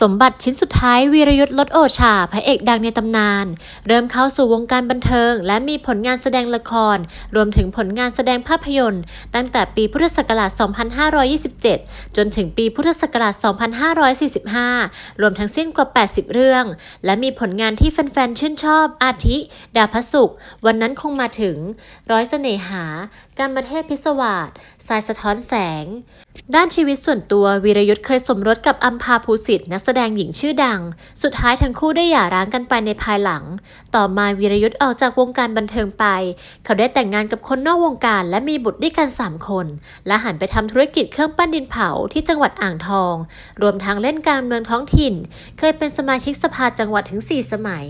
สมบัติชิ้นสุดท้ายวีรยุทธ์ลดโอชาพระเอกดังในตำนาน เริ่มเข้าสู่วงการบันเทิง และมีผลงานแสดงละคร รวมถึงผลงานแสดงภาพยนตร์ ตั้งแต่ปีพุทธศักราช 2527 จนถึงปีพุทธศักราช 2545 รวมทั้งสิ้นกว่า 80 เรื่อง และมีผลงานที่แฟนๆชื่นชอบ อาทิ ดาพสุข วันนั้นคงมาถึง ร้อยเสน่หาการมรเทพพิศวาสสายสะท้อนแสงด้านชีวิตส่วนตัววีรยุทธ์เคยสมรสกับอัมพาภูสิทธิ์นักแสดงหญิงชื่อดัง สุดท้ายทั้งคู่ได้หย่าร้างกันไปในภายหลัง ต่อมาวีรยุทธ์ออกจากวงการบันเทิงไป เขาได้แต่งงานกับคนนอกวงการและมีบุตรด้วยกัน3คน และหันไปทำธุรกิจเครื่องปั้นดินเผาที่จังหวัดอ่างทอง รวมทั้งเล่นการเมืองท้องถิ่น เคยเป็นสมาชิกสภาจังหวัดถึง 4 สมัย